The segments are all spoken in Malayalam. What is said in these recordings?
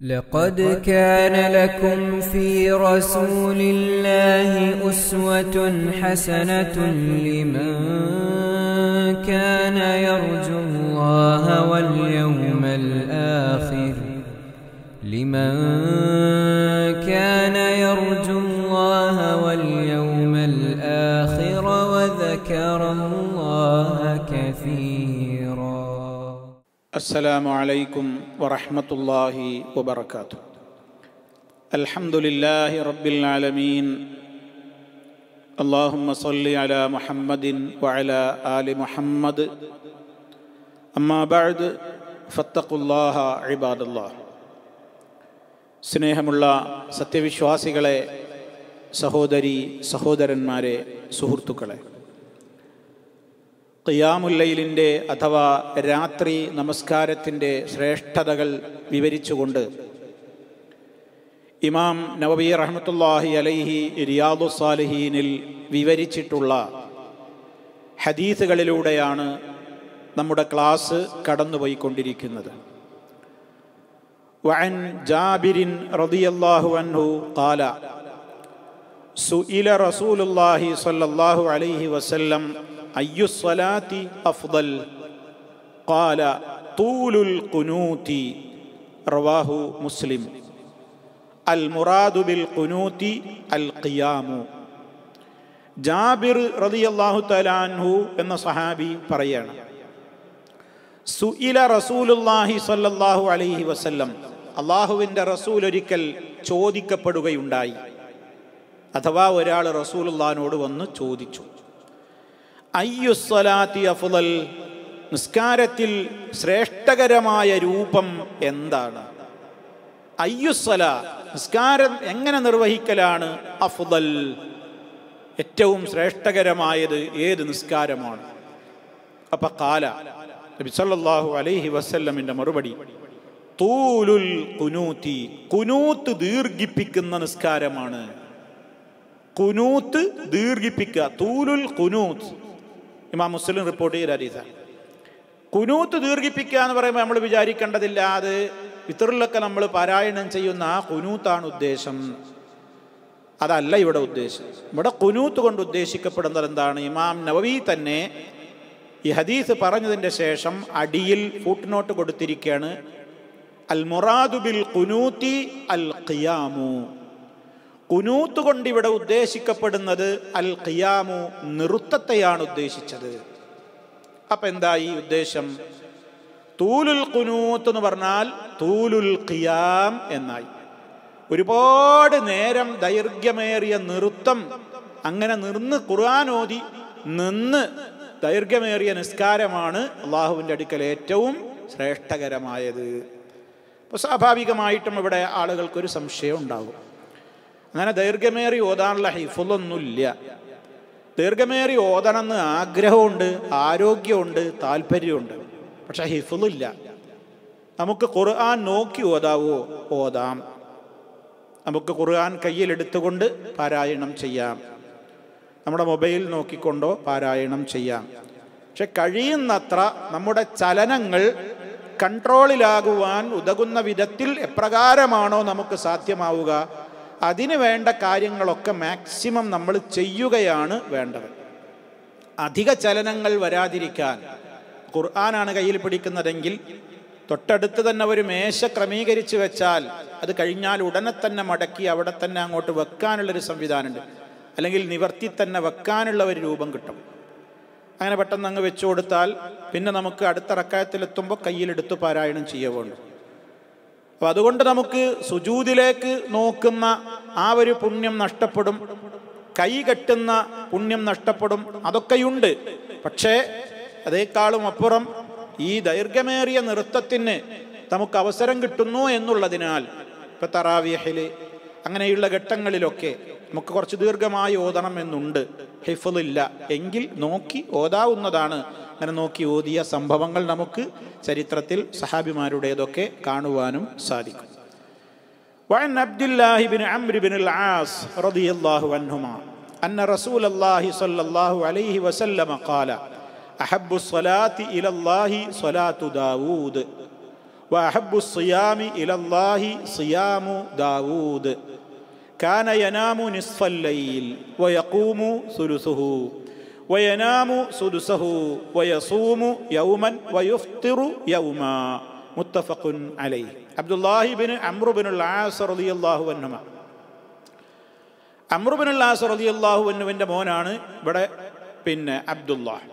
لقد كان لكم في رسول الله أسوة حسنة لمن كان يرجو الله واليوم الآخر لمن كان يرجو الله واليوم الآخر وذكره السلام عليكم ورحمة الله وبركاته الحمد لله رب العالمين اللهم صل على محمد وعلى آل محمد أما بعد فاتقوا الله عباد الله سنهم الله സ്നേഹമുള്ള സത്യവിശ്വാസികളെ സഹോദരി സഹോദരന്മാരെ സുഹൃത്തുക്കളെ ഖിയാമുല്ലയിലിൻ്റെ അഥവാ രാത്രി നമസ്കാരത്തിൻ്റെ ശ്രേഷ്ഠതകൾ വിവരിച്ചുകൊണ്ട് ഇമാം നവബി റഹ്മത്തുല്ലാഹി അലൈഹി റിയാദു സാലിഹീനിൽ വിവരിച്ചിട്ടുള്ള ഹദീസുകളിലൂടെയാണ് നമ്മുടെ ക്ലാസ് കടന്നുപോയിക്കൊണ്ടിരിക്കുന്നത് وعن جابر رضي الله عنه അഫ്ദൽ أي തൂലുൽ أفضل قال മുസ്ലിം അൽ മുറാദു ബിൽ المراد അൽ ഖിയാമു ജാബിർ റതിയല്ലാഹു തലാൻഹു എന്ന സഹാബി പറയാണ് സുഇല റസൂലുല്ലാഹി സല്ലല്ലാഹു അലൈഹി വസല്ലം അള്ളാഹുവിൻ്റെ റസൂൽ ഒരിക്കൽ ചോദിക്കപ്പെടുകയുണ്ടായി അഥവാ ഒരാൾ റസൂലുള്ളഹാനോട് വന്ന് ചോദിച്ചു അയ്യുസ്വലാത്തി അഫുദൽ നിസ്കാരത്തിൽ ശ്രേഷ്ഠകരമായ രൂപം എന്താണ് അയ്യുസ്വല നിസ്കാരം എങ്ങനെ നിർവഹിക്കലാണ് അഫുദൽ ഏറ്റവും ശ്രേഷ്ഠകരമായത് ഏത് നിസ്കാരമാണ് അപ്പൊ കാല നബിസല്ലാഹു അലൈഹി വസല്ലമിന്റെ മറുപടി തൂലുൽ കുനൂത്തി കുനൂത്ത് ദീർഘിപ്പിക്കുന്ന നിസ്കാരമാണ് കുനൂത്ത് ദീർഘിപ്പിക്കുക തൂലുൽ കുനൂത്ത് ഇമാം മുസ്ലിം റിപ്പോർട്ട് ചെയ്ത ഹരീസാണ് കുനൂത്ത് ദീർഘിപ്പിക്കുക എന്ന് പറയുമ്പോൾ നമ്മൾ വിചാരിക്കേണ്ടതില്ല അത് ഇത്രയിലൊക്കെ നമ്മൾ പാരായണം ചെയ്യുന്ന ആ കുനൂത്താണ് ഉദ്ദേശം അതല്ല ഇവിടെ ഉദ്ദേശം ഇവിടെ കുനൂത്ത് കൊണ്ട് ഉദ്ദേശിക്കപ്പെടുന്നത് എന്താണ് ഇമാം നവവി തന്നെ ഈ ഹദീസ് പറഞ്ഞതിൻ്റെ ശേഷം അടിയിൽ ഫുട് നോട്ട് കൊടുത്തിരിക്കുകയാണ് അൽ മുറാദുബിൽ കുനൂത്തി അൽ ഖിയാമു കുനൂത്ത് കൊണ്ട് ഇവിടെ ഉദ്ദേശിക്കപ്പെടുന്നത് അൽ ഖിയാമു നിറുത്തത്തെയാണ് ഉദ്ദേശിച്ചത് അപ്പം എന്താ ഈ ഉദ്ദേശം തൂലുൽ കുനൂത്ത് എന്ന് പറഞ്ഞാൽ തൂലുൽ ഖിയാം എന്നായി ഒരുപാട് നേരം ദൈർഘ്യമേറിയ നിറുത്തം അങ്ങനെ നിർന്ന് ഖുർആൻ ഓതി നിന്ന് ദൈർഘ്യമേറിയ നിസ്കാരമാണ് അള്ളാഹുവിൻ്റെ അടുക്കൽ ഏറ്റവും ശ്രേഷ്ഠകരമായത് അപ്പോൾ സ്വാഭാവികമായിട്ടും ഇവിടെ ആളുകൾക്കൊരു സംശയം ഉണ്ടാകും അങ്ങനെ ദൈർഘ്യമേറി ഓതാനുള്ള ഹൈഫുള്ളൊന്നുമില്ല ദീർഘമേറി ഓതണമെന്ന് ആഗ്രഹമുണ്ട് ആരോഗ്യമുണ്ട് താല്പര്യമുണ്ട് പക്ഷെ ഹിഫുലില്ല നമുക്ക് ഖുർആൻ നോക്കി ഓതാവോ ഓതാം നമുക്ക് ഖുർആൻ കയ്യിലെടുത്തുകൊണ്ട് പാരായണം ചെയ്യാം നമ്മുടെ മൊബൈൽ നോക്കിക്കൊണ്ടോ പാരായണം ചെയ്യാം പക്ഷെ കഴിയുന്നത്ര നമ്മുടെ ചലനങ്ങൾ കൺട്രോളിലാകുവാൻ ഉതകുന്ന വിധത്തിൽ എപ്രകാരമാണോ നമുക്ക് സാധ്യമാവുക അതിന് വേണ്ട കാര്യങ്ങളൊക്കെ മാക്സിമം നമ്മൾ ചെയ്യുകയാണ് വേണ്ടത് അധിക ചലനങ്ങൾ വരാതിരിക്കാൻ ഖുർആനാണ് കയ്യിൽ പിടിക്കുന്നതെങ്കിൽ തൊട്ടടുത്ത് തന്നെ ഒരു മേശ ക്രമീകരിച്ച് വെച്ചാൽ അത് കഴിഞ്ഞാൽ ഉടനെ തന്നെ മടക്കി അവിടെ തന്നെ അങ്ങോട്ട് വെക്കാനുള്ളൊരു സംവിധാനമുണ്ട് അല്ലെങ്കിൽ നിവർത്തി തന്നെ വെക്കാനുള്ള ഒരു രൂപം കിട്ടും അങ്ങനെ പെട്ടെന്ന് അങ്ങ് വെച്ചു കൊടുത്താൽ പിന്നെ നമുക്ക് അടുത്ത റക്കായത്തിലെത്തുമ്പോൾ കയ്യിലെടുത്ത് പാരായണം ചെയ്യുക അപ്പൊ അതുകൊണ്ട് നമുക്ക് സുജൂതിലേക്ക് നോക്കുന്ന ആ ഒരു പുണ്യം നഷ്ടപ്പെടും കൈ കെട്ടുന്ന പുണ്യം നഷ്ടപ്പെടും അതൊക്കെയുണ്ട് പക്ഷേ അതേക്കാളും അപ്പുറം ഈ ദൈർഘ്യമേറിയ നൃത്തത്തിന് നമുക്ക് അവസരം കിട്ടുന്നു എന്നുള്ളതിനാൽ ഇപ്പൊ തറാവിയഹില് അങ്ങനെയുള്ള ഘട്ടങ്ങളിലൊക്കെ നമുക്ക് കുറച്ച് ദീർഘമായി ഓതണം എന്നുണ്ട് ഹിഫുലില്ല എങ്കിൽ നോക്കി ഓതാവുന്നതാണ് അങ്ങനെ നോക്കി ഓതിയ സംഭവങ്ങൾ നമുക്ക് ചരിത്രത്തിൽ സഹാബിമാരുടേതൊക്കെ കാണുവാനും സാധിക്കും ഇബ്ബിൻ കാന യനാമു നിസ്ഫല്ലയിൽ വയക്കൂമു സുലുസുഹു വയനാമു സുലുസഹു വയസൂമു യൗമൻ വയുഫ്തിറു യൗമ മുത്തഫഖുൻ അലൈ അബ്ദുല്ലാഹിബിൻ അമ്രുബിനുൽ ആസ് റളിയല്ലാഹു അൻഹുമ അമ്രുബിനുൽ ആസ് റളിയല്ലാഹു അൻഹുവിൻ്റെ മോനാണ് ഇവിടെ പിന്നെ അബ്ദുല്ലാഹ്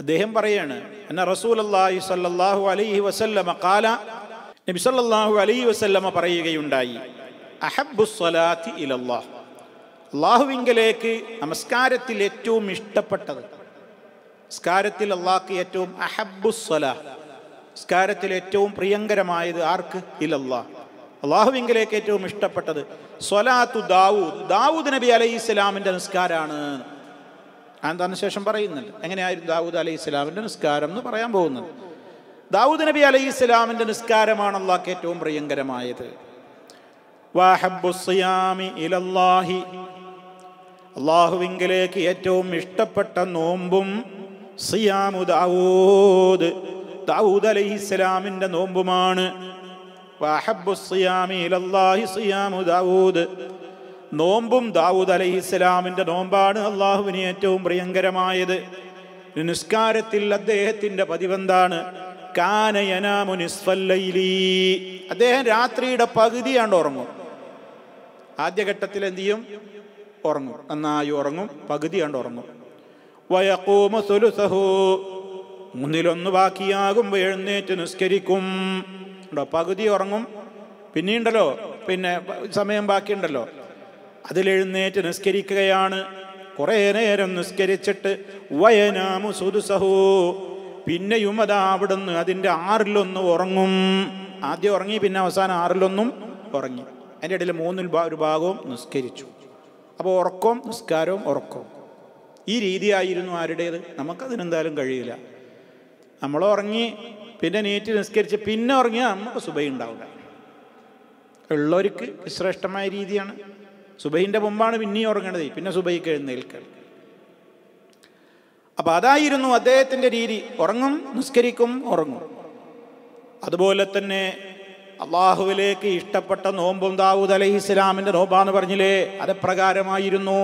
അദ്ദേഹം പറയാണ് എന്ന റസൂൽ അള്ളാഹി സല്ലാഹു അലൈഹി വസല്ലമ കാല നബിസല്ലാഹു അലൈഹി വസല്ലമ പറയുകയുണ്ടായി അഹബുസ്വലാത്തി ഇലല്ലാഹ് അള്ളാഹുവിങ്കലേക്ക് നമസ്കാരത്തിൽ ഏറ്റവും ഇഷ്ടപ്പെട്ടത് സ്കാരത്തിൽ അള്ളാഹ്ക്ക് ഏറ്റവും അഹബുസ്വല സ്കാരത്തിൽ ഏറ്റവും പ്രിയങ്കരമായത് ആർക്ക് ഇലല്ലാ അള്ളാഹുവിങ്കലേക്ക് ഏറ്റവും ഇഷ്ടപ്പെട്ടത് സ്വലാത്തു ദാവൂദ് ദാവൂദ് നബി അലൈഹി ഇസ്ലാമിൻ്റെ നിസ്കാരമാണ് അതിന് ശേഷം പറയുന്നുണ്ട് എങ്ങനെയായിരുന്നു ദാവൂദ് അലൈഹി ഇസ്ലാമിൻ്റെ നിസ്കാരം എന്ന് പറയാൻ പോകുന്നത് ദാവൂദ് നബി അലൈഹി ഇസ്ലാമിൻ്റെ നിസ്കാരമാണ് അള്ളാഹ്ക്ക് ഏറ്റവും പ്രിയങ്കരമായത് ഇലല്ലാഹി അള്ളാഹുവിങ്കിലേക്ക് ഏറ്റവും ഇഷ്ടപ്പെട്ട നോമ്പും സിയാമു ദാവൂദ് ദാവൂദ് അലൈഹി ഇസ്ലാമിൻ്റെ നോമ്പുമാണ് ദാവൂദ് നോമ്പും ദാവൂദ് അലൈഹി ഇസ്ലാമിൻ്റെ നോമ്പാണ് അള്ളാഹുവിന് ഏറ്റവും പ്രിയങ്കരമായത് നിസ്കാരത്തിൽ അദ്ദേഹത്തിൻ്റെ പതിവെന്താണ് കാനയനാമുനിസ്ഫല്ലൈലി അദ്ദേഹം രാത്രിയുടെ പകുതിയാണ്ട് ഉറങ്ങും ആദ്യഘട്ടത്തിൽ എന്ത് ചെയ്യും ഉറങ്ങും നന്നായി ഉറങ്ങും പകുതി കണ്ട് ഉറങ്ങും വയക്കൂമ സുലുസഹു മൂന്നിലൊന്ന് ബാക്കിയാകുമ്പോൾ എഴുന്നേറ്റ് നിസ്കരിക്കും ഉണ്ടോ പകുതി ഉറങ്ങും പിന്നെയുണ്ടല്ലോ പിന്നെ സമയം ബാക്കിയുണ്ടല്ലോ അതിലെഴുന്നേറ്റ് നിസ്കരിക്കുകയാണ് കുറേ നേരം നിസ്കരിച്ചിട്ട് വയനാമു സുദുസഹു പിന്നെയും അത് അവിടുന്ന് അതിൻ്റെ ആറിലൊന്ന് ഉറങ്ങും ആദ്യം ഉറങ്ങി പിന്നെ അവസാനം ആറിലൊന്നും ഉറങ്ങി അതിൻ്റെ ഇടയിൽ മൂന്നിൽ ഒരു ഭാഗവും നിസ്കരിച്ചു അപ്പോൾ ഉറക്കവും നിസ്കാരവും ഉറക്കവും ഈ രീതിയായിരുന്നു ആരുടേത് നമുക്കതിനെന്തായാലും കഴിയില്ല നമ്മൾ ഉറങ്ങി പിന്നെ നീറ്റ് നിസ്കരിച്ച് പിന്നെ ഉറങ്ങിയാൽ നമുക്ക് സുബൈ ഉണ്ടാവില്ല ഉള്ളവർക്ക് ശ്രേഷ്ഠമായ രീതിയാണ് സുബൈൻ്റെ മുമ്പാണ് പിന്നെയും ഉറങ്ങേണ്ടത് പിന്നെ സുബൈക്ക് എഴുന്നേൽക്കൽ അപ്പം അതായിരുന്നു അദ്ദേഹത്തിൻ്റെ രീതി ഉറങ്ങും നിസ്കരിക്കും ഉറങ്ങും അതുപോലെ തന്നെ അള്ളാഹുവിലേക്ക് ഇഷ്ടപ്പെട്ട നോമ്പും ദാവൂദ് അലൈഹി ഇസ്ലാമിൻ്റെ നോമ്പാന്ന് പറഞ്ഞില്ലേ അത് പ്രകാരമായിരുന്നു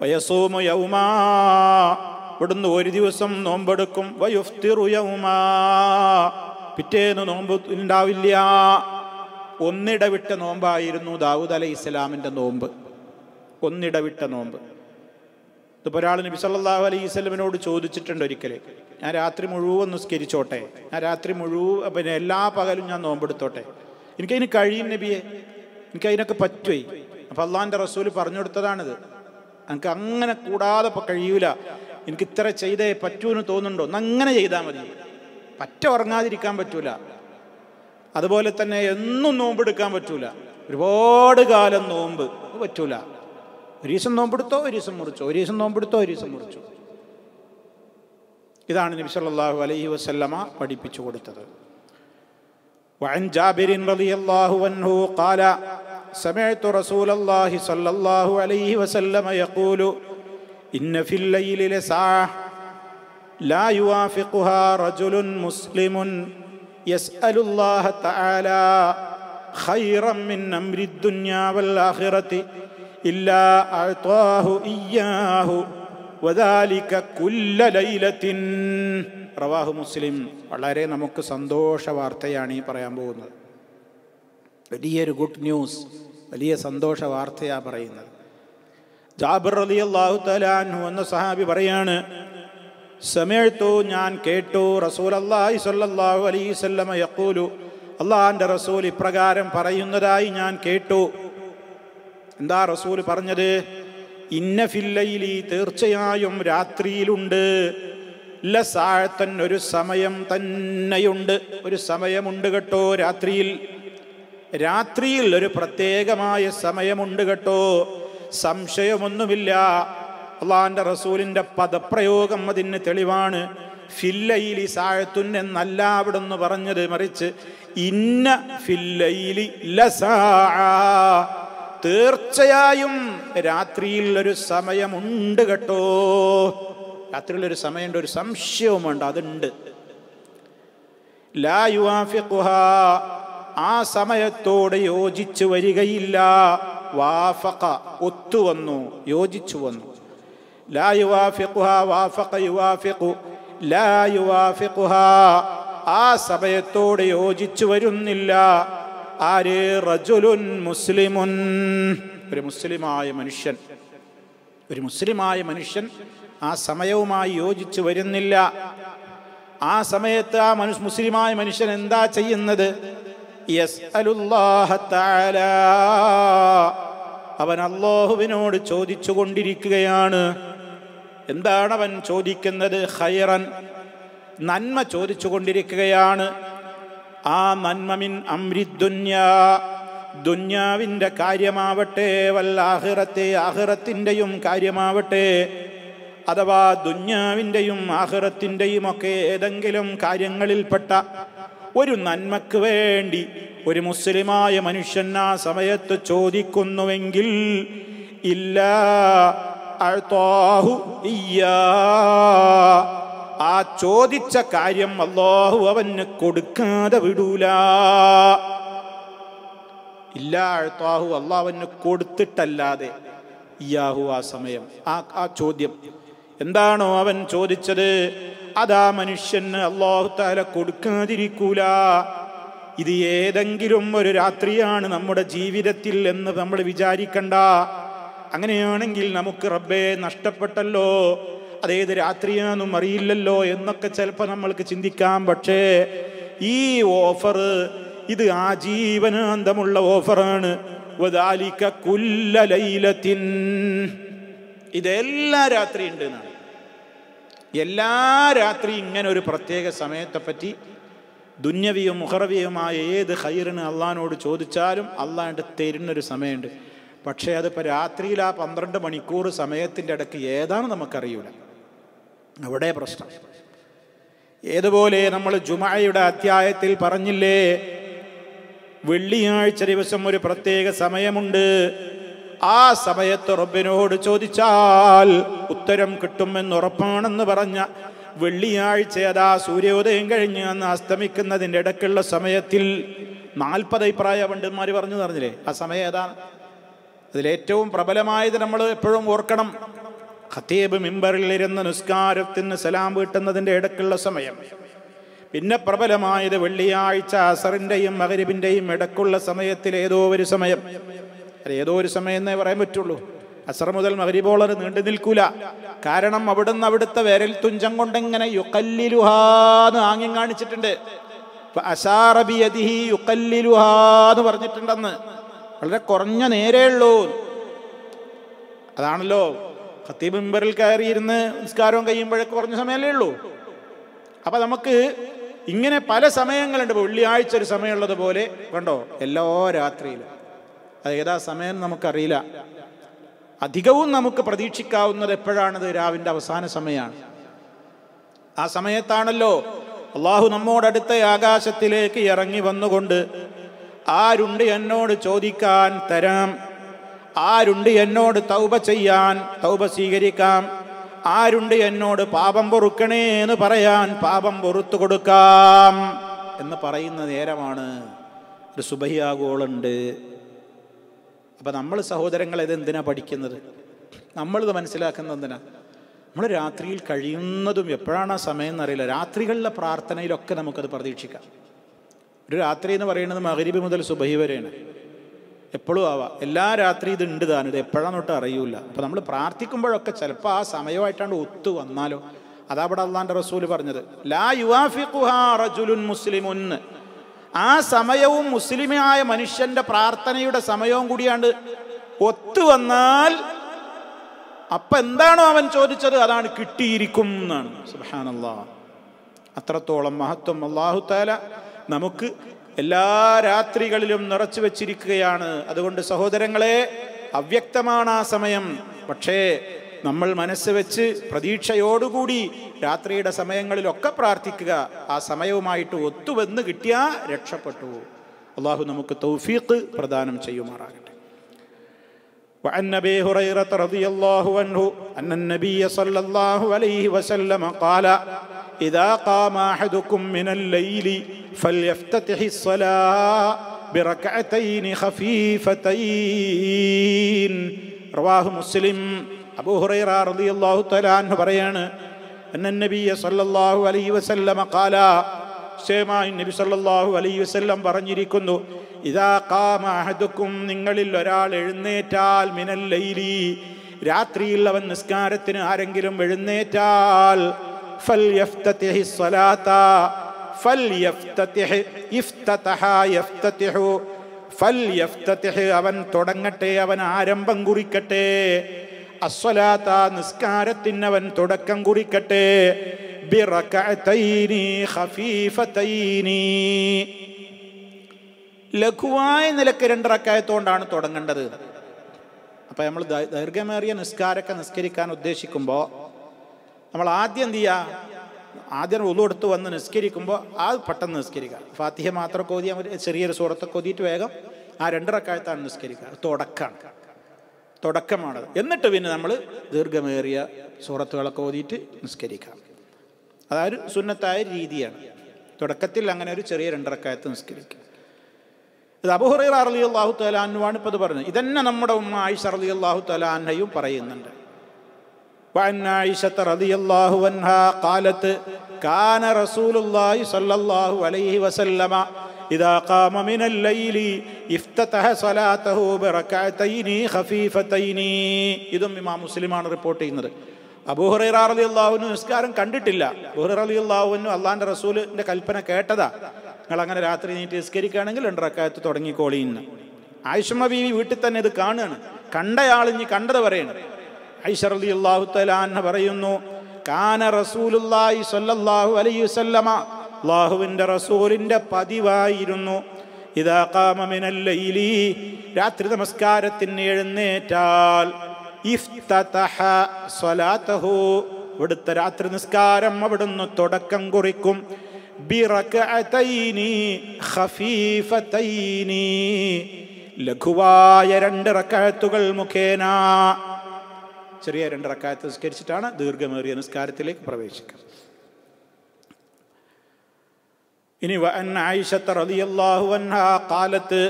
വയസൂമു യൗമാ ഇവിടുന്ന് ഒരു ദിവസം നോമ്പെടുക്കും വയുഫ്തിറു യൗമാ പിറ്റേന്ന് നോമ്പ് ഉണ്ടാവില്ല ഒന്നിടവിട്ട നോമ്പായിരുന്നു ദാവൂദ് അലൈഹി ഇസ്ലാമിൻ്റെ നോമ്പ് ഒന്നിടവിട്ട നോമ്പ് ഇതിപ്പോൾ ഒരാൾ നബി സല്ലല്ലാഹു അലൈഹി വസല്ലമയോട് ചോദിച്ചിട്ടുണ്ട് ഒരിക്കലേക്ക് ഞാൻ രാത്രി മുഴുവൻ നിസ്കരിച്ചോട്ടെ ഞാൻ രാത്രി മുഴുവൻ പിന്നെ എല്ലാ പകലും ഞാൻ നോമ്പെടുത്തോട്ടെ എനിക്കതിന് കഴിയും നബിയെ എനിക്കതിനൊക്കെ പറ്റുമേ അപ്പം അള്ളാഹിൻ്റെ റസൂല് പറഞ്ഞു കൊടുത്തതാണിത് എനിക്ക് അങ്ങനെ കൂടാതെ കഴിയൂല എനിക്ക് ഇത്ര ചെയ്തേ പറ്റൂന്ന് തോന്നുന്നുണ്ടോ അങ്ങനെ ചെയ്താൽ മതി പറ്റ ഉറങ്ങാതിരിക്കാൻ പറ്റൂല അതുപോലെ തന്നെ എന്നും നോമ്പെടുക്കാൻ പറ്റൂല ഒരുപാട് കാലം നോമ്പ് പറ്റൂല ഒരു ദിവസം നോമ്പെടുത്തോ ഒരു ദിവസം മുറിച്ചോ ഒരു ദിവസം നോമ്പെടുത്തോ ഒരു ദിവസം മുറിച്ചോ ഇതാണ് നബി സല്ലല്ലാഹു അലൈഹി വസല്ലമ പഠിപ്പിച്ചു കൊടുത്തത് وعن جابر رضي الله عنه قال سمعت رسول الله صلى الله عليه وسلم يقول إن في الليل لساعة لا يوافقها رجل مسلم يسأل الله تعالى خيرا من أمر الدنيا والآخرة إلا أعطاه إياه വദാലിക ലൈലത്തിൻ റവാഹു മുസ്ലിം വളരെ നമുക്ക് സന്തോഷ വാർത്തയാണ് ഈ പറയാൻ പോകുന്നത് വലിയൊരു ഗുഡ് ന്യൂസ് വലിയ സന്തോഷ വാർത്തയാണ് പറയുന്നത് ജാബിർ അലി അള്ളാഹു തലാൻഹു എന്ന സഹാബി പറയാണ് സമേഴ്ത്തു ഞാൻ കേട്ടു റസൂൽ അള്ളാഹി സല്ലാഹു അലൈസല്ലമ യക്കൂലു അള്ളാഹാൻ്റെ റസൂൽ ഇപ്രകാരം പറയുന്നതായി ഞാൻ കേട്ടു എന്താ റസൂൽ പറഞ്ഞത് ഇന്നഫില്ലയിലി തീർച്ചയായും രാത്രിയിലുണ്ട് ലസാഴത്തൻ ഒരു സമയം തന്നെയുണ്ട് ഒരു സമയമുണ്ട് കേട്ടോ രാത്രിയിൽ രാത്രിയിൽ ഒരു പ്രത്യേകമായ സമയമുണ്ട് കേട്ടോ സംശയമൊന്നുമില്ല അള്ളാഹാന്റെ റസൂലിന്റെ പദപ്രയോഗം അതിന് തെളിവാണ് ഫില്ലയിലി സാഴത്തുൻ എന്നല്ല അവിടെ നിന്ന് പറഞ്ഞത് മറിച്ച് ഇന്ന ഫില്ലയിലി ലസാ തീർച്ചയായും രാത്രിയിൽ ഒരു സമയമുണ്ട് കേട്ടോ രാത്രിയിൽ ഒരു സമയമുണ്ട് ഒരു സംശയവുമുണ്ട് അതുണ്ട് ലായുഹാഫിഖുഹ ആ സമയത്തോട് യോജിച്ചു വരികയില്ല വാഫക ഒത്തുവന്നു യോജിച്ചു വന്നു ലാ ലായുവാഫിഖുഹ വാഫക യുവാഫിഖു ലായുവാഫിഖുഹ ആ സമയത്തോട് യോജിച്ചു വരുന്നില്ല ആര് റജുലുൻ മുസ്ലിമുൻ ഒരു മുസ്ലിമായ മനുഷ്യൻ ഒരു മുസ്ലിമായ മനുഷ്യൻ ആ സമയവുമായി യോജിച്ച് വരുന്നില്ല ആ സമയത്ത് ആ മനുഷ്യ മുസ്ലിമായ മനുഷ്യൻ എന്താ ചെയ്യുന്നത് അവൻ അള്ളാഹുവിനോട് ചോദിച്ചു കൊണ്ടിരിക്കുകയാണ് എന്താണ് അവൻ ചോദിക്കുന്നത് ഹൈറൻ നന്മ ചോദിച്ചു കൊണ്ടിരിക്കുകയാണ് ആ നന്മമിൻ അമ്രിദ്ദുന്യ ദുന്യാവിൻ്റെ കാര്യമാവട്ടെ വല്ലാഹിറത്തെ ആഹിറത്തിൻ്റെയും കാര്യമാവട്ടെ അഥവാ ദുന്യാവിൻ്റെയും ആഹിറത്തിൻ്റെയും ഒക്കെ ഏതെങ്കിലും കാര്യങ്ങളിൽപ്പെട്ട ഒരു നന്മക്ക് വേണ്ടി ഒരു മുസ്ലിമായ മനുഷ്യൻ ആ സമയത്ത് ചോദിക്കുന്നുവെങ്കിൽ ഇല്ല ഇയ്യാ ആ ചോദിച്ച കാര്യം അള്ളാഹു അവന് കൊടുക്കാതെ വിടൂല ഇല്ല അള്ളാഹുവന് കൊടുത്തിട്ടല്ലാതെ ഇയാഹു ആ സമയം ആ ആ ചോദ്യം എന്താണോ അവൻ ചോദിച്ചത് അതാ മനുഷ്യന് അള്ളാഹു താല കൊടുക്കാതിരിക്കൂല ഇത് ഏതെങ്കിലും ഒരു രാത്രിയാണ് നമ്മുടെ ജീവിതത്തിൽ എന്ന് നമ്മൾ വിചാരിക്കണ്ട അങ്ങനെയാണെങ്കിൽ നമുക്ക് റബ്ബേ നഷ്ടപ്പെട്ടല്ലോ അതേത് രാത്രിയാണെന്നും അറിയില്ലല്ലോ എന്നൊക്കെ ചിലപ്പോൾ നമ്മൾക്ക് ചിന്തിക്കാം പക്ഷേ ഈ ഓഫർ ഇത് ആജീവനാന്തമുള്ള ഓഫറാണ് ഇതെല്ലാ രാത്രി ഉണ്ട് എന്നാണ് എല്ലാ രാത്രി ഇങ്ങനെ ഒരു പ്രത്യേക സമയത്തെ പറ്റി ദുന്യവിയും മുഹറവിയുമായ ഏത് ഹൈറിന് അള്ളഹാനോട് ചോദിച്ചാലും അള്ളാണ്ട് തരുന്നൊരു സമയമുണ്ട് പക്ഷേ അതിപ്പോൾ രാത്രിയിൽ ആ പന്ത്രണ്ട് മണിക്കൂർ സമയത്തിൻ്റെ ഇടയ്ക്ക് ഏതാണ് നമുക്കറിയില്ല അവിടെ പ്രശ്നം ഏതുപോലെ നമ്മൾ ജുമായയുടെ അധ്യായത്തിൽ പറഞ്ഞില്ലേ വെള്ളിയാഴ്ച ദിവസം ഒരു പ്രത്യേക സമയമുണ്ട് ആ സമയത്ത് റബ്ബിനോട് ചോദിച്ചാൽ ഉത്തരം കിട്ടുമെന്ന് ഉറപ്പാണെന്ന് പറഞ്ഞ വെള്ളിയാഴ്ച അതാ സൂര്യോദയം കഴിഞ്ഞ് അന്ന് അസ്തമിക്കുന്നതിൻ്റെ ഇടയ്ക്കുള്ള സമയത്തിൽ നാൽപ്പത് അഭിപ്രായ പണ്ഡിതന്മാർ പറഞ്ഞു പറഞ്ഞില്ലേ ആ സമയം ഏതാണ് അതിലേറ്റവും പ്രബലമായത് നമ്മൾ എപ്പോഴും ഓർക്കണം ഖത്തീബ് മിമ്പറിലിരുന്ന് നിസ്കാരത്തിന് സലാം വീട്ടുന്നതിൻ്റെ ഇടയ്ക്കുള്ള സമയം പിന്നെ പ്രബലമായത് വെള്ളിയാഴ്ച അസറിൻ്റെയും മകരിബിൻ്റെയും ഇടക്കുള്ള സമയത്തിൽ ഏതോ ഒരു സമയം അത് ഏതോ ഒരു സമയം എന്നേ പറയാൻ പറ്റുള്ളൂ അസർ മുതൽ മകരിബോളർ നീണ്ടു നിൽക്കൂല കാരണം അവിടുന്ന് അവിടുത്തെ വേരൽ തുഞ്ചം കൊണ്ടെങ്ങനെ യുക്കല്ലിലുഹാന്ന് ആംഗ്യം കാണിച്ചിട്ടുണ്ട് അസാറബിയതിഹി യുക്കല്ലിലുഹാന്ന് പറഞ്ഞിട്ടുണ്ടെന്ന് വളരെ കുറഞ്ഞ നേരെയുള്ളൂ അതാണല്ലോ ഖത്തീബ് മെമ്പറിൽ കയറിയിരുന്ന് നിസ്കാരവും കഴിയുമ്പോഴൊക്കെ കുറഞ്ഞ സമയമല്ലേ ഉള്ളൂ അപ്പൊ നമുക്ക് ഇങ്ങനെ പല സമയങ്ങളുണ്ട് വെള്ളിയാഴ്ച ഒരു സമയമുള്ളത് പോലെ കണ്ടോ എല്ലാ രാത്രിയിലും അത് ഏതാ സമയം നമുക്കറിയില്ല അധികവും നമുക്ക് പ്രതീക്ഷിക്കാവുന്നത് എപ്പോഴാണത് രാവിന്റെ അവസാന സമയമാണ് ആ സമയത്താണല്ലോ അള്ളാഹു നമ്മോടടുത്ത ആകാശത്തിലേക്ക് ഇറങ്ങി വന്നുകൊണ്ട് ആരുണ്ട് എന്നോട് ചോദിക്കാൻ തരാം ആരുണ്ട് എന്നോട് തൗബ ചെയ്യാൻ തൗബ സ്വീകരിക്കാം ആരുണ്ട് എന്നോട് പാപം പൊറുക്കണേ എന്ന് പറയാൻ പാപം പൊറുത്തു കൊടുക്കാം എന്ന് പറയുന്ന നേരമാണ് ഒരു സുബഹിയാഗോളുണ്ട് അപ്പം നമ്മൾ സഹോദരങ്ങൾ ഇത് എന്തിനാ പഠിക്കുന്നത് നമ്മളിത് മനസ്സിലാക്കുന്നത് എന്തിനാ നമ്മൾ രാത്രിയിൽ കഴിയുന്നതും എപ്പോഴാണ് ആ സമയം എന്നറിയില്ല രാത്രികളിലെ പ്രാർത്ഥനയിലൊക്കെ നമുക്കത് പ്രതീക്ഷിക്കാം ഒരു രാത്രി എന്ന് പറയുന്നത് മകരീബ് മുതൽ സുബഹി വരെയാണ് എപ്പോഴും ആവാം എല്ലാ രാത്രി ഇത് ഉണ്ട് താനിത് എപ്പോഴാന്ന് തൊട്ട് അറിയൂല അപ്പോൾ നമ്മൾ പ്രാർത്ഥിക്കുമ്പോഴൊക്കെ ചിലപ്പോൾ ആ സമയമായിട്ടാണ് ഒത്തു വന്നാലോ അതാ അവിടെ അള്ളാൻ്റെ റസൂൽ പറഞ്ഞത് ലാ യുവാഫിഖുഹാജുലുൻ മുസ്ലിമുൻ ആ സമയവും മുസ്ലിമായ മനുഷ്യന്റെ പ്രാർത്ഥനയുടെ സമയവും കൂടിയാണ് ഒത്തു വന്നാൽ അപ്പം എന്താണോ അവൻ ചോദിച്ചത് അതാണ് കിട്ടിയിരിക്കും എന്നാണ് സുബാനല്ലാ അത്രത്തോളം മഹത്വം അള്ളാഹു താല നമുക്ക് എല്ലാ രാത്രികളിലും നിറച്ചു വച്ചിരിക്കുകയാണ് അതുകൊണ്ട് സഹോദരങ്ങളെ അവ്യക്തമാണ് ആ സമയം പക്ഷേ നമ്മൾ മനസ്സ് വെച്ച് പ്രതീക്ഷയോടുകൂടി രാത്രിയുടെ സമയങ്ങളിലൊക്കെ പ്രാർത്ഥിക്കുക ആ സമയവുമായിട്ട് ഒത്തുവെന്ന് കിട്ടിയാൽ രക്ഷപ്പെട്ടു അള്ളാഹു നമുക്ക് തൗഫീഖ് പ്രദാനം ചെയ്യുമാറാകും وعن ابي هريره رضي الله عنه ان النبي صلى الله عليه وسلم قال اذا قام احدكم من الليل فليفتتح الصلاه بركعتين خفيفتين رواه مسلم ابو هريره رضي الله تعالى عنه بريان ان النبي صلى الله عليه وسلم قال سيما النبي صلى الله عليه وسلم برنجي كنو ഇതാ കാമഹദുക്കും നിങ്ങളിൽ ഒരാൾ എഴുന്നേറ്റാൽ മിനല്ലൈലി രാത്രിയിൽ അവൻ നിസ്കാരത്തിന് ആരെങ്കിലും എഴുന്നേറ്റാൽ ഫൽ ഫൽ ഫൽ അവൻ തുടങ്ങട്ടെ അവൻ ആരംഭം കുറിക്കട്ടെ അസ്വലാത്ത നിസ്കാരത്തിന് അവൻ തുടക്കം കുറിക്കട്ടെ ബിറക്കൈനി ഖഫീഫതൈനി ലഘുവായ നിലക്ക് രണ്ടിറക്കായത്തോണ്ടാണ് തുടങ്ങേണ്ടത് അപ്പോൾ നമ്മൾ ദൈർഘ്യമേറിയ നിസ്കാരമൊക്കെ നിസ്കരിക്കാൻ ഉദ്ദേശിക്കുമ്പോൾ നമ്മൾ ആദ്യം എന്ത് ചെയ്യുക ആദ്യം ഉള്ളെടുത്ത് വന്ന് നിസ്കരിക്കുമ്പോൾ അത് പെട്ടെന്ന് നിസ്കരിക്കുക ഫാത്തിഹ മാത്രം കൊതി ചെറിയൊരു സുഹൃത്തെ കൊതിയിട്ട് വേഗം ആ രണ്ടറക്കായത്താണ് നിസ്കരിക്കുക തുടക്കമാണ് തുടക്കമാണത് എന്നിട്ട് പിന്നെ നമ്മൾ ദീർഘമേറിയ സൂറത്തുകളൊക്കെ ഓതിയിട്ട് നിസ്കരിക്കാം അതായത് സുന്നത്തായ രീതിയാണ് തുടക്കത്തിൽ അങ്ങനെ ഒരു ചെറിയ രണ്ടറക്കായത്ത് നിസ്കരിക്കുക ഇത് അബുഹുറൈർ അറലി അള്ളാഹു തലാനുവാണ് ഇപ്പോൾ അത് പറഞ്ഞത് ഇതന്നെ നമ്മുടെ ഉമ്മ ആയിഷ അറലി അള്ളാഹു തലാനയും പറയുന്നുണ്ട് كان رسول الله صلى الله عليه وسلم إذا قام من الليل افتتح صلاته بركعتين خفيفتين ഇതും ഇമാം മുസ്ലിമാണ് റിപ്പോർട്ട് ചെയ്യുന്നത് അബൂഹുറൈറ അലി അള്ളാഹുവിന് നിസ്കാരം കണ്ടിട്ടില്ല അബൂഹുറ അലി അള്ളാഹുവിന് അള്ളാഹിൻ്റെ റസൂലിൻ്റെ കൽപ്പന കേട്ടതാ നിങ്ങൾ അങ്ങനെ രാത്രി നീറ്റ് നിസ്കരിക്കുകയാണെങ്കിൽ രണ്ട് തുടങ്ങി തുടങ്ങിക്കോളിന്ന് ആയിഷമ്മ ബീവി വീട്ടിൽ തന്നെ ഇത് കാണുകയാണ് കണ്ടയാൾ ഇനി കണ്ടത് പറയണം ഐഷർ അള്ളാഹു തലാന്ന പറയുന്നു കാന റസൂലുല്ലാഹി സല്ലല്ലാഹു അലൈഹി വസല്ലമ അള്ളാഹുവിൻ്റെ റസൂലിൻ്റെ പതിവായിരുന്നു ഇതാ ലൈലി രാത്രി നമസ്കാരത്തിന് എഴുന്നേറ്റാൽ ഇഫ്തതഹ സ്വലാത്തഹു ഇവിടുത്തെ രാത്രി നിസ്കാരം അവിടുന്ന് തുടക്കം കുറിക്കും ഖഫീഫതൈനി ലഘുവായ രണ്ട് റക്കാത്തുകൾ മുഖേന ചെറിയ രണ്ട് റക്കാത്ത് നിസ്കരിച്ചിട്ടാണ് ദീർഘമേറിയ നിസ്കാരത്തിലേക്ക് പ്രവേശിക്കുക ഇനി കാലത്ത്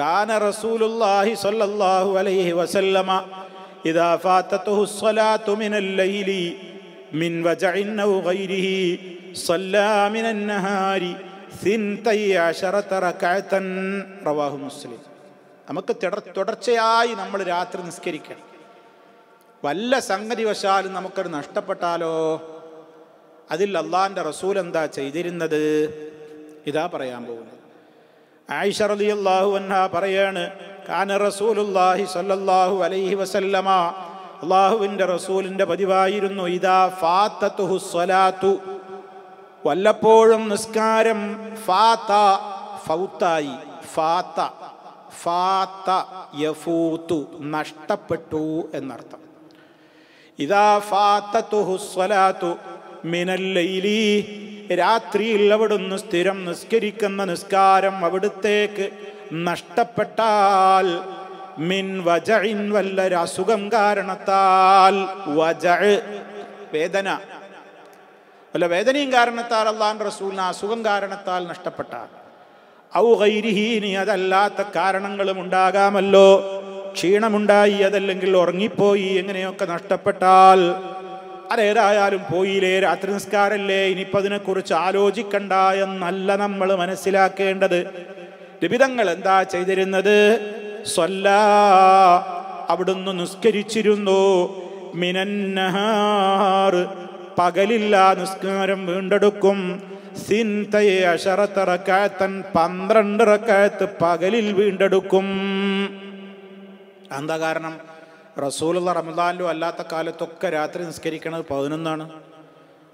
കാന റസൂലുള്ളാഹി സ്വല്ലല്ലാഹു അലൈഹി വസല്ലമ ഇദാ ഫാതതുഹു സ്വലാത്തു മിനൽ ലൈലി മിൻ വജഇന്നഹു ഗൈരിഹി صلى من النهار ثنتي عشرة ركعة رواه مسلم നമുക്ക് തുടർച്ചയായി നമ്മൾ രാത്രി നിസ്കരിക്കണം വല്ല സംഗതി വശാലും നമുക്കത് നഷ്ടപ്പെട്ടാലോ അതിൽ അള്ളാഹിൻ്റെ റസൂൽ എന്താ ചെയ്തിരുന്നത് ഇതാ പറയാൻ പോകുന്നത് ആയിഷ അലി അള്ളാഹു അന്ന പറയാണ് കാന റസൂലുല്ലാഹി സല്ലാഹു അലൈഹി വസല്ലമ അള്ളാഹുവിൻ്റെ റസൂലിൻ്റെ പതിവായിരുന്നു ഇതാ ഫാത്തു സ്വലാത്തു വല്ലപ്പോഴും നിസ്കാരം ഫാത്ത ഫൗത്തായി ഫാത്ത ഫാത്ത യഫൂത്തു നഷ്ടപ്പെട്ടു എന്നർത്ഥം ഇതാ ഫാത്തുസ്വലാത്തു മിനല്ലൈലി രാത്രിയിൽ അവിടുന്ന് സ്ഥിരം നിസ്കരിക്കുന്ന നിസ്കാരം അവിടുത്തേക്ക് നഷ്ടപ്പെട്ടാൽ മിൻ വജഇൻ വല്ലൊരസുഖം കാരണത്താൽ വജഴ് വേദന വല്ല വേദനയും കാരണത്താൽ അള്ളാൻ റസൂലിന് അസുഖം കാരണത്താൽ നഷ്ടപ്പെട്ട ഔ ഇനി അതല്ലാത്ത കാരണങ്ങളും ഉണ്ടാകാമല്ലോ ക്ഷീണമുണ്ടായി അതല്ലെങ്കിൽ ഉറങ്ങിപ്പോയി എങ്ങനെയൊക്കെ നഷ്ടപ്പെട്ടാൽ അതേതായാലും പോയില്ലേ രാത്രി നിസ്കാരല്ലേ ഇനിയിപ്പതിനെക്കുറിച്ച് ആലോചിക്കണ്ട എന്നല്ല നമ്മൾ മനസ്സിലാക്കേണ്ടത് നിബിതങ്ങൾ എന്താ ചെയ്തിരുന്നത് സ്വല്ല അവിടുന്ന് നിസ്കരിച്ചിരുന്നു മിനന്നഹാർ പകലില്ല നിസ്കാരം വീണ്ടെടുക്കും സിൻതയെ അഷറത്തിറക്കാത്തൻ പന്ത്രണ്ട് റക്കായത്ത് പകലിൽ വീണ്ടെടുക്കും എന്താ കാരണം റസൂലുള്ള റമദാനിലും അല്ലാത്ത കാലത്തൊക്കെ രാത്രി നിസ്കരിക്കണത് പതിനൊന്നാണ്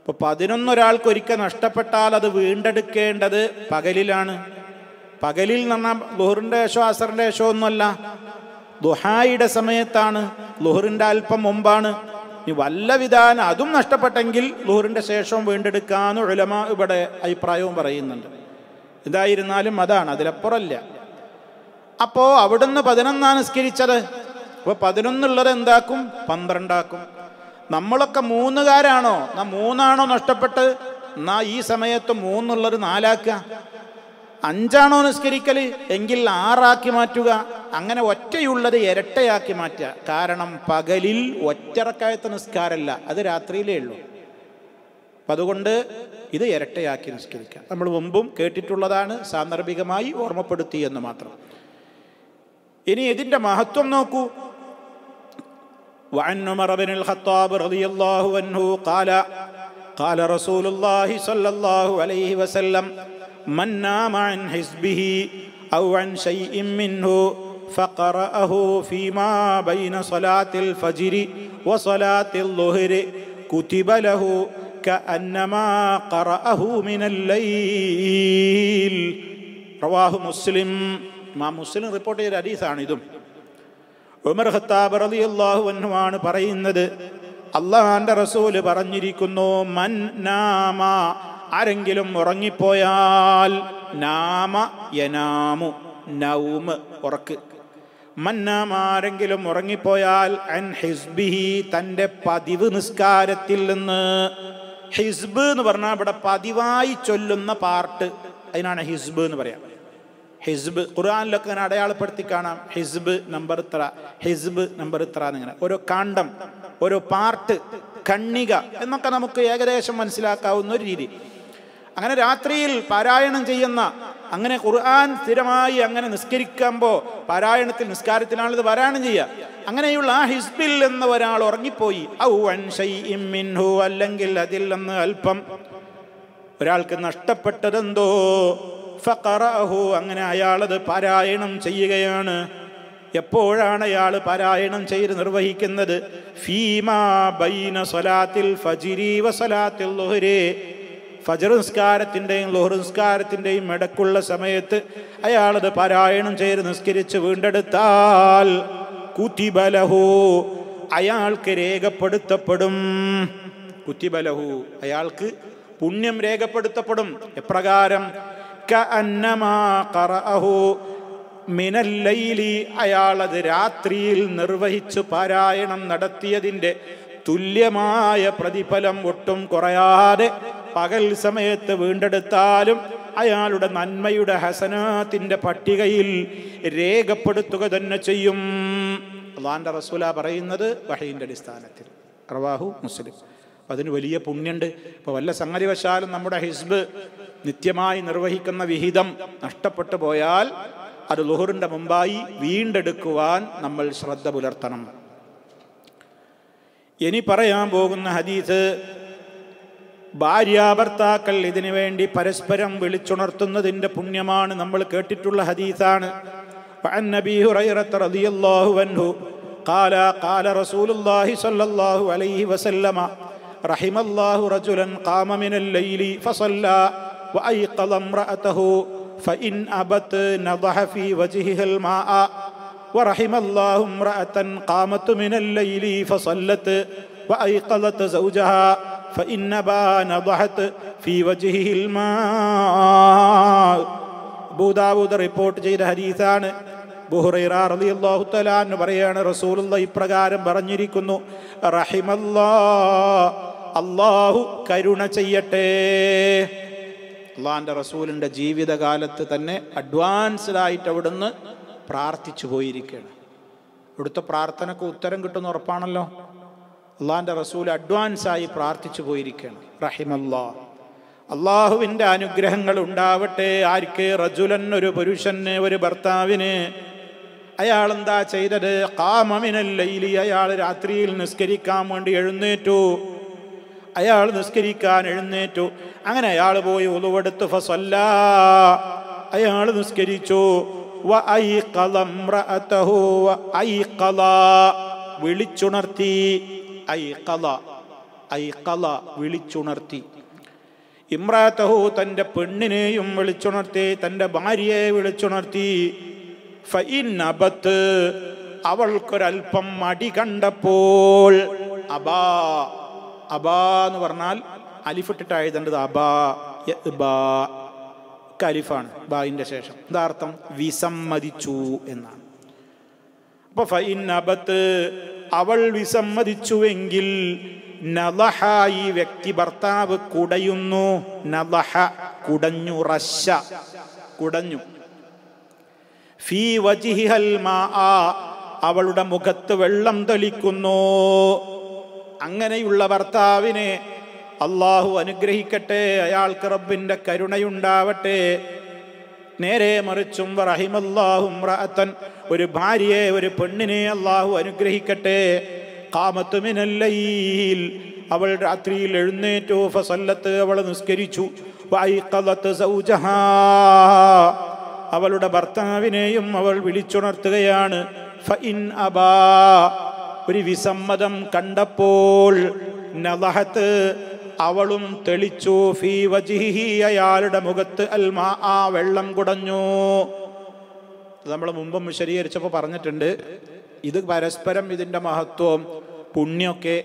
ഇപ്പോൾ പതിനൊന്നൊരാൾക്ക് ഒരിക്കൽ നഷ്ടപ്പെട്ടാൽ അത് വീണ്ടെടുക്കേണ്ടത് പകലിലാണ് പകലിൽ നിന്ന പറഞ്ഞാൽ ലുഹറിൻ്റെ യേശോ അസറിൻ്റെ യേശോ ഒന്നുമല്ല ദുഹായിയുടെ സമയത്താണ് ലുഹറിൻ്റെ അല്പം മുമ്പാണ് ഇനി വല്ല വിധാനം അതും നഷ്ടപ്പെട്ടെങ്കിൽ ലൂറിൻ്റെ ശേഷവും വീണ്ടെടുക്കാന്ന് ഉലമ ഇവിടെ അഭിപ്രായവും പറയുന്നുണ്ട് എന്തായിരുന്നാലും അതാണ് അതിലപ്പുറല്ല അപ്പോൾ അവിടുന്ന് പതിനൊന്നാണ് നിസ്കരിച്ചത് അപ്പോൾ പതിനൊന്നുള്ളത് എന്താക്കും പന്ത്രണ്ടാക്കും നമ്മളൊക്കെ മൂന്നുകാരാണോ നാ മൂന്നാണോ നഷ്ടപ്പെട്ട് എന്നാ ഈ സമയത്ത് മൂന്നുള്ളത് നാലാക്കുക അഞ്ചാണോ നിസ്കരിക്കൽ എങ്കിൽ ആറാക്കി മാറ്റുക അങ്ങനെ ഒറ്റയുള്ളത് ഇരട്ടയാക്കി മാറ്റുക കാരണം പകലിൽ ഒറ്ററക്കായത്തെ നിസ്കാരമല്ല അത് രാത്രിയിലേ ഉള്ളൂ അപ്പം അതുകൊണ്ട് ഇത് ഇരട്ടയാക്കി നിസ്കരിക്കാം നമ്മൾ മുമ്പും കേട്ടിട്ടുള്ളതാണ് സാന്ദർഭികമായി ഓർമ്മപ്പെടുത്തി എന്ന് മാത്രം ഇനി ഇതിൻ്റെ മഹത്വം നോക്കൂ وعن عمر بن الخطاب رضي الله عنه قال قال رسول الله صلى الله عليه وسلم من نام عن حزبه عن شيء منه فقرأه فيما بين صلاة الفجر وصلاة الظهر كتب ക അന്നമാ قرأه من الليل പ്രവാഹു മുസ്ലിം മാ മുസ്ലിം റിപ്പോർട്ട് ചെയ്ത ഹദീസാണ് ഇതും ഉമർ ഖത്താബ് റലി അള്ളാഹു അന്നുമാണ് പറയുന്നത് അള്ളാഹാന്റെ റസൂല് പറഞ്ഞിരിക്കുന്നു മൻ നാമ ആരെങ്കിലും ഉറങ്ങിപ്പോയാൽ നാമ യനാമു നൗമ് ഉറക്ക് മന്നാം ആരെങ്കിലും ഉറങ്ങിപ്പോയാൽ അൻ ഹിസ്ബിഹി തൻ്റെ പതിവ് നിസ്കാരത്തിൽ നിന്ന് ഹിസ്ബ് എന്ന് പറഞ്ഞാൽ ഇവിടെ പതിവായി ചൊല്ലുന്ന പാർട്ട് അതിനാണ് ഹിസ്ബ് എന്ന് പറയാം ഹിസ്ബ് ഖുർആാനിലൊക്കെ ഇങ്ങനെ അടയാളപ്പെടുത്തി കാണാം ഹിസ്ബ് നമ്പർ ഇത്ര ഹിസ്ബ് നമ്പർ ഇത്ര എന്നിങ്ങനെ ഓരോ കാണ്ഡം ഓരോ പാർട്ട് കണ്ണിക എന്നൊക്കെ നമുക്ക് ഏകദേശം മനസ്സിലാക്കാവുന്ന ഒരു രീതി അങ്ങനെ രാത്രിയിൽ പാരായണം ചെയ്യുന്ന അങ്ങനെ ഖുർആൻ സ്ഥിരമായി അങ്ങനെ നിസ്കരിക്കുമ്പോൾ പാരായണത്തിൽ നിസ്കാരത്തിലാണിത് പാരായണം ചെയ്യുക അങ്ങനെയുള്ള ആ ഹിസ്ബിൽ എന്ന ഒരാൾ ഉറങ്ങിപ്പോയി ഔ മിൻഹു അല്ലെങ്കിൽ അതിൽ നിന്ന് അല്പം ഒരാൾക്ക് നഷ്ടപ്പെട്ടതെന്തോ ഫഖറഹു അങ്ങനെ അയാളത് പാരായണം ചെയ്യുകയാണ് എപ്പോഴാണ് അയാൾ പാരായണം ചെയ്ത് നിർവഹിക്കുന്നത് ഫീമാ ബൈന സ്വലാത്തിൽ ഫജിരീവ സ്വലാത്തിൽ ദുഹരേ ഫജർ നിസ്കാരത്തിൻ്റെയും ലോഹർ നിസ്കാരത്തിൻ്റെയും ഇടക്കുള്ള സമയത്ത് അയാളത് പാരായണം ചെയ്ത് നിസ്കരിച്ച് വീണ്ടെടുത്താൽ കുത്തിബലഹു അയാൾക്ക് രേഖപ്പെടുത്തപ്പെടും കുത്തിബലഹു അയാൾക്ക് പുണ്യം രേഖപ്പെടുത്തപ്പെടും എപ്രകാരം മിനല്ലൈലി അയാളത് രാത്രിയിൽ നിർവഹിച്ചു പാരായണം നടത്തിയതിൻ്റെ തുല്യമായ പ്രതിഫലം ഒട്ടും കുറയാതെ പകൽ സമയത്ത് വീണ്ടെടുത്താലും അയാളുടെ നന്മയുടെ ഹസനാത്തിൻ്റെ പട്ടികയിൽ രേഖപ്പെടുത്തുക തന്നെ ചെയ്യും അള്ളാൻ്റെ റസൂല പറയുന്നത് വഹീൻ്റെ അടിസ്ഥാനത്തിൽ റവാഹു മുസ്ലിം അതിന് വലിയ പുണ്യുണ്ട് ഇപ്പോൾ വല്ല സംഗതി വശാലും നമ്മുടെ ഹിസ്ബ് നിത്യമായി നിർവഹിക്കുന്ന വിഹിതം നഷ്ടപ്പെട്ടു പോയാൽ അത് ലുഹറിൻ്റെ മുമ്പായി വീണ്ടെടുക്കുവാൻ നമ്മൾ ശ്രദ്ധ പുലർത്തണം ഇനി പറയാൻ പോകുന്ന ഹദീസ് ഭാര്യാഭർത്താക്കൾ ഇതിനു വേണ്ടി പരസ്പരം വിളിച്ചുണർത്തുന്നതിൻ്റെ പുണ്യമാണ് നമ്മൾ കേട്ടിട്ടുള്ള ഹദീസാണ് ഹുറൈറത്ത് فإن بان ضحت في وجهه الماء അബൂദാവൂദ് റിപ്പോർട്ട് ചെയ്ത ഹരീസാണ് ബുഹുറൈറ റലി അള്ളാഹു തലാന്ന് പറയാണ് റസൂലുള്ള ഇപ്രകാരം പറഞ്ഞിരിക്കുന്നു റഹിമല്ലാ അള്ളാഹു കരുണ ചെയ്യട്ടെ അള്ളാഹാൻ്റെ റസൂലിൻ്റെ ജീവിതകാലത്ത് തന്നെ അഡ്വാൻസ്ഡായിട്ട് അവിടുന്ന് പ്രാർത്ഥിച്ചു പോയിരിക്കുകയാണ് ഇവിടുത്തെ പ്രാർത്ഥനക്ക് ഉത്തരം കിട്ടുന്ന ഉറപ്പാണല്ലോ അള്ളാഹിൻ്റെ റസൂൽ അഡ്വാൻസായി പ്രാർത്ഥിച്ചു പോയിരിക്കണം റഹിമല്ലാ അള്ളാഹുവിൻ്റെ അനുഗ്രഹങ്ങൾ ഉണ്ടാവട്ടെ ആർക്ക് റജുലൻ ഒരു പുരുഷന് ഒരു ഭർത്താവിന് അയാൾ എന്താ ചെയ്തത് കാമമിനല്ലയിലി അയാൾ രാത്രിയിൽ നിസ്കരിക്കാൻ വേണ്ടി എഴുന്നേറ്റു അയാൾ നിസ്കരിക്കാൻ എഴുന്നേറ്റു അങ്ങനെ അയാൾ പോയി ഉളുവെടുത്ത് ഫസല്ല അയാൾ നിസ്കരിച്ചു വിളിച്ചുണർത്തി ഐ ഐക്കല വിളിച്ചുണർത്തി ഇമ്രാത്തഹു തൻ്റെ പെണ്ണിനെയും വിളിച്ചുണർത്തി തൻ്റെ ഭാര്യയെ വിളിച്ചുണർത്തി ഫൈനബത്ത് അവൾക്കൊരൽപ്പം മടി കണ്ടപ്പോൾ അബാ അബാ എന്ന് പറഞ്ഞാൽ അലിഫിട്ടിട്ട് എഴുതേണ്ടത് അബാ കലിഫാണ് ബായിൻ്റെ ശേഷം എന്താർത്ഥം വിസമ്മതിച്ചു എന്നാണ് അപ്പൊ ഫൈൻ അബത്ത് അവൾ വിസമ്മതിച്ചുവെങ്കിൽ നലഹ ഈ വ്യക്തി ഭർത്താവ് കുടയുന്നു നലഹ കുടഞ്ഞു റശ കുടഞ്ഞു ഫീ വജിഹൽ അവളുടെ മുഖത്ത് വെള്ളം തെളിക്കുന്നു അങ്ങനെയുള്ള ഭർത്താവിനെ അള്ളാഹു അനുഗ്രഹിക്കട്ടെ അയാൾക്ക് റബ്ബിന്റെ കരുണയുണ്ടാവട്ടെ നേരെ മറിച്ചും റഹിമല്ലാഹും ഒരു ഭാര്യയെ ഒരു പെണ്ണിനെ അള്ളാഹു അനുഗ്രഹിക്കട്ടെ കാമത്തുമിനല്ലയിൽ അവൾ രാത്രിയിൽ എഴുന്നേറ്റു ഫസല്ലത്ത് അവൾ നിസ്കരിച്ചു അവളുടെ ഭർത്താവിനെയും അവൾ വിളിച്ചുണർത്തുകയാണ് ഒരു വിസമ്മതം കണ്ടപ്പോൾ നലഹത്ത് അവളും തെളിച്ചു ഫീ വജിഹി അയാളുടെ മുഖത്ത് അൽമാ ആ വെള്ളം കുടഞ്ഞു നമ്മൾ മുമ്പും വിശദീകരിച്ചപ്പോൾ പറഞ്ഞിട്ടുണ്ട് ഇത് പരസ്പരം ഇതിൻ്റെ മഹത്വം പുണ്യമൊക്കെ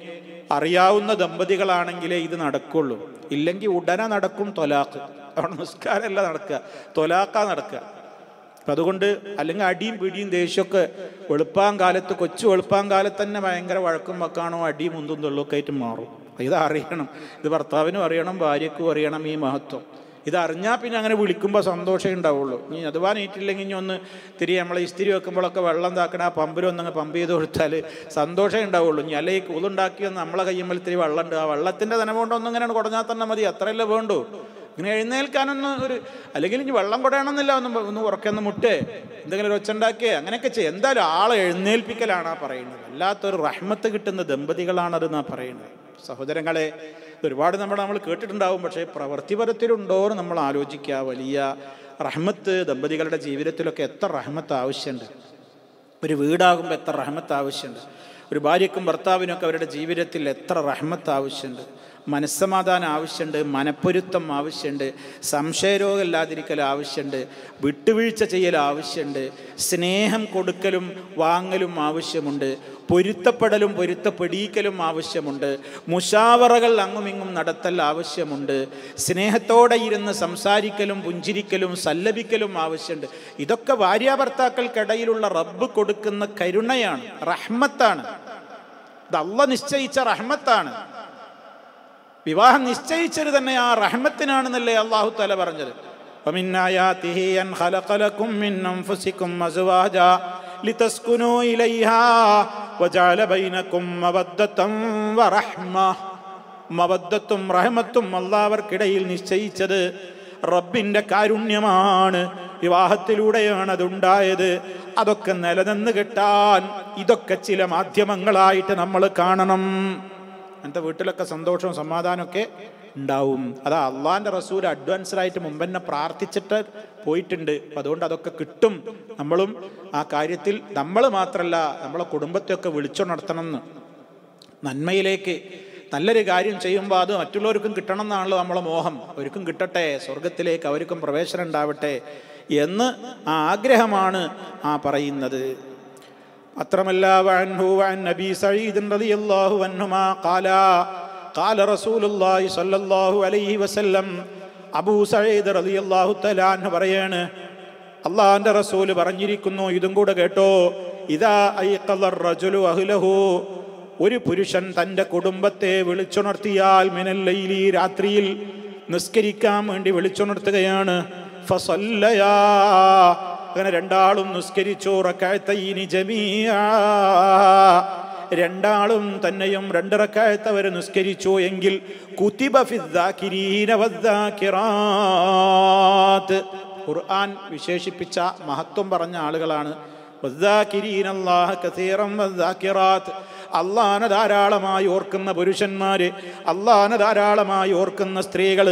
അറിയാവുന്ന ദമ്പതികളാണെങ്കിലേ ഇത് നടക്കുള്ളൂ ഇല്ലെങ്കിൽ ഉടനെ നടക്കും തൊലാക്ക് അവിടെ നമസ്കാരമല്ല നടക്കുക തൊലാക്ക നടക്കുക അപ്പം അതുകൊണ്ട് അല്ലെങ്കിൽ അടിയും പിടിയും ദേഷ്യമൊക്കെ വെളുപ്പാൻ കാലത്ത് കൊച്ചു വെളുപ്പാൻ കാലത്ത് തന്നെ ഭയങ്കര വഴക്കും വെക്കാണോ അടിയും മുന്തും തൊള്ളൊക്കെ ആയിട്ട് മാറും ഇത് അറിയണം ഇത് ഭർത്താവിനും അറിയണം ഭാര്യയ്ക്കും അറിയണം ഈ മഹത്വം ഇതറിഞ്ഞാൽ പിന്നെ അങ്ങനെ വിളിക്കുമ്പോൾ സന്തോഷമേ ഉണ്ടാവുള്ളൂ ഇനി അഥവാ നീറ്റില്ലെങ്കിൽ ഇനി ഒന്ന് തിരി നമ്മളെ ഇസ്തിരി വെക്കുമ്പോഴൊക്കെ വെള്ളം താക്കണ ആ പമ്പിലൊന്നങ്ങ് പമ്പ് ചെയ്ത് കൊടുത്താൽ സന്തോഷമേ ഉണ്ടാവുള്ളൂ ഇനി അല്ലെ ഈ കൂതുണ്ടാക്കിയൊന്ന് നമ്മളെ കയ്യുമ്പോൾ ഇത്തിരി വെള്ളമുണ്ട് ആ വെള്ളത്തിൻ്റെ ഒന്നും ഇങ്ങനെയാണ് കുടഞ്ഞാൽ തന്നെ മതി അത്രയല്ലേ വേണ്ടൂ ഇങ്ങനെ എഴുന്നേൽക്കാനൊന്നും ഒരു അല്ലെങ്കിൽ ഇനി വെള്ളം കുടയണമെന്നില്ല ഒന്ന് ഒന്ന് ഉറക്കൊന്ന് മുട്ടേ എന്തെങ്കിലും ഒരു ഒച്ചുണ്ടാക്കിയേ അങ്ങനെയൊക്കെ ചെയ്യും എന്തായാലും ആളെ എഴുന്നേൽപ്പിക്കലാണ് ആ പറയുന്നത് അല്ലാത്തൊരു റഹ്മത്ത് കിട്ടുന്ന ദമ്പതികളാണത് എന്നാണ് പറയുന്നത് സഹോദരങ്ങളെ ഒരുപാട് നമ്മൾ നമ്മൾ കേട്ടിട്ടുണ്ടാവും പക്ഷേ പ്രവൃത്തിപരത്തിലുണ്ടോ എന്ന് നമ്മൾ ആലോചിക്കുക വലിയ റഹ്മത്ത് ദമ്പതികളുടെ ജീവിതത്തിലൊക്കെ എത്ര റഹ്മത്ത് ആവശ്യമുണ്ട് ഒരു വീടാകുമ്പോൾ എത്ര റഹ്മത്ത് ആവശ്യമുണ്ട് ഒരു ഭാര്യക്കും ഭർത്താവിനൊക്കെ അവരുടെ ജീവിതത്തിൽ എത്ര റഹ്മത്ത് ആവശ്യമുണ്ട് മനസ്സമാധാനം ആവശ്യമുണ്ട് മനപ്പൊരുത്തം ആവശ്യമുണ്ട് സംശയരോഗം ഇല്ലാതിരിക്കൽ ആവശ്യമുണ്ട് വിട്ടുവീഴ്ച ചെയ്യൽ ആവശ്യമുണ്ട് സ്നേഹം കൊടുക്കലും വാങ്ങലും ആവശ്യമുണ്ട് പൊരുത്തപ്പെടലും പൊരുത്തപ്പെടീക്കലും ആവശ്യമുണ്ട് മുഷാവറകൾ അങ്ങുമിങ്ങും നടത്തൽ ആവശ്യമുണ്ട് സ്നേഹത്തോടെ ഇരുന്ന് സംസാരിക്കലും പുഞ്ചിരിക്കലും സല്ലപിക്കലും ആവശ്യമുണ്ട് ഇതൊക്കെ ഭാര്യാഭർത്താക്കൾക്കിടയിലുള്ള റബ്ബ് കൊടുക്കുന്ന കരുണയാണ് റഹ്മത്താണ് ഇത് അള്ള നിശ്ചയിച്ച റഹ്മത്താണ് വിവാഹം നിശ്ചയിച്ചത് തന്നെ ആ റഹ്മത്തിനാണെന്നല്ലേ അള്ളാഹു തല പറഞ്ഞത് മവദ്ദത്തും അള്ളാവർക്കിടയിൽ നിശ്ചയിച്ചത് റബ്ബിന്റെ കാരുണ്യമാണ് വിവാഹത്തിലൂടെയാണ് അതുണ്ടായത് അതൊക്കെ നിലനിന്ന് കിട്ടാൻ ഇതൊക്കെ ചില മാധ്യമങ്ങളായിട്ട് നമ്മൾ കാണണം എൻ്റെ വീട്ടിലൊക്കെ സന്തോഷവും സമാധാനമൊക്കെ ഉണ്ടാവും അതാ അള്ളാഹിൻ്റെ റസൂൽ അഡ്വാൻസ്ഡായിട്ട് മുമ്പെന്നെ തന്നെ പ്രാർത്ഥിച്ചിട്ട് പോയിട്ടുണ്ട് അപ്പം അതുകൊണ്ട് അതൊക്കെ കിട്ടും നമ്മളും ആ കാര്യത്തിൽ നമ്മൾ മാത്രമല്ല നമ്മളെ കുടുംബത്തെയൊക്കെ വിളിച്ചു നടത്തണം നന്മയിലേക്ക് നല്ലൊരു കാര്യം ചെയ്യുമ്പോൾ അത് മറ്റുള്ളവർക്കും കിട്ടണം എന്നാണല്ലോ നമ്മളെ മോഹം അവർക്കും കിട്ടട്ടെ സ്വർഗത്തിലേക്ക് അവർക്കും പ്രവേശനം ഉണ്ടാവട്ടെ എന്ന് ആ ആഗ്രഹമാണ് ആ പറയുന്നത് മാത്രമല്ല വഅൻഹു വഅൻ നബി സഈദ് റളിയല്ലാഹു അൻഹുമാ ഖാല ഖാല റസൂലുള്ളാഹി സ്വല്ലല്ലാഹു അലൈഹി വസല്ലം അബൂ സഈദ് റളിയല്ലാഹു തആല അൻഹു പറയാണ് അള്ളാഹിന്റെ റസൂൽ പറഞ്ഞിരിക്കുന്നു ഇതും കൂടെ കേട്ടോ ഇദാ ഐഖലർ റജുലു അഹ്ലഹു ഒരു പുരുഷൻ തന്റെ കുടുംബത്തെ വിളിച്ചുണർത്തിയാൽ മിനൽ ലൈലി രാത്രിയിൽ നിസ്കരിക്കാൻ വേണ്ടി വിളിച്ചുണർത്തുകയാണ് ഫസല്ലയാ അങ്ങനെ രണ്ടാളും നിസ്കരിച്ചു റക്കായത്തീനി രണ്ടാളും തന്നെയും രണ്ടിറക്കായത്തവര് നിസ്കരിച്ചു എങ്കിൽ ഖുർആൻ വിശേഷിപ്പിച്ച മഹത്വം പറഞ്ഞ ആളുകളാണ് അള്ളാന ധാരാളമായി ഓർക്കുന്ന പുരുഷന്മാർ അള്ളാന ധാരാളമായി ഓർക്കുന്ന സ്ത്രീകൾ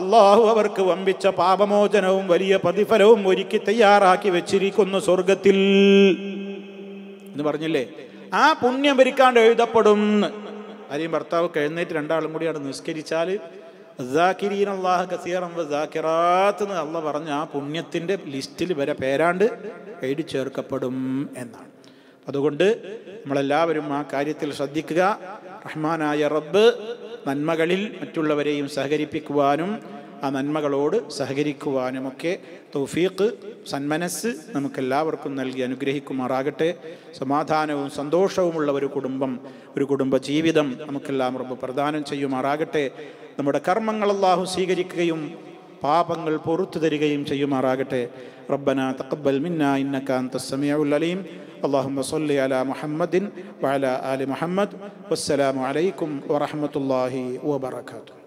അള്ളാഹു അവർക്ക് വമ്പിച്ച പാപമോചനവും വലിയ പ്രതിഫലവും ഒരുക്കി തയ്യാറാക്കി വെച്ചിരിക്കുന്നു സ്വർഗത്തിൽ എന്ന് പറഞ്ഞില്ലേ ആ പുണ്യം ഭരിക്കാണ്ട് എഴുതപ്പെടും ആരെയും ഭർത്താവ് എഴുന്നേറ്റ് രണ്ടാളും കൂടി അവിടെ നിസ്കരിച്ചാൽ അള്ളാഹ് കസീറം എന്ന് അള്ള പറഞ്ഞ ആ പുണ്യത്തിന്റെ ലിസ്റ്റിൽ വരെ പേരാണ്ട് എഴുതി ചേർക്കപ്പെടും എന്നാണ് അതുകൊണ്ട് നമ്മളെല്ലാവരും ആ കാര്യത്തിൽ ശ്രദ്ധിക്കുക റഹ്മാനായ റബ്ബ് നന്മകളിൽ മറ്റുള്ളവരെയും സഹകരിപ്പിക്കുവാനും ആ നന്മകളോട് സഹകരിക്കുവാനുമൊക്കെ തൗഫീഖ് സന്മനസ് നമുക്കെല്ലാവർക്കും നൽകി അനുഗ്രഹിക്കുമാറാകട്ടെ സമാധാനവും സന്തോഷവുമുള്ള ഒരു കുടുംബം ഒരു കുടുംബ ജീവിതം നമുക്കെല്ലാം റബ്ബ് പ്രദാനം ചെയ്യുമാറാകട്ടെ നമ്മുടെ കർമ്മങ്ങൾ അള്ളാഹു സ്വീകരിക്കുകയും പാപങ്ങൾ പൊറത്തു തരികയും ചെയ്യുമാറാകട്ടെ റബ്ബന തഖബ്ബൽ മിന്ന ഇന്നക അൻത സമീഉൽ അലീം اللهم صل على محمد وعلى آل محمد والسلام عليكم ورحمة الله وبركاته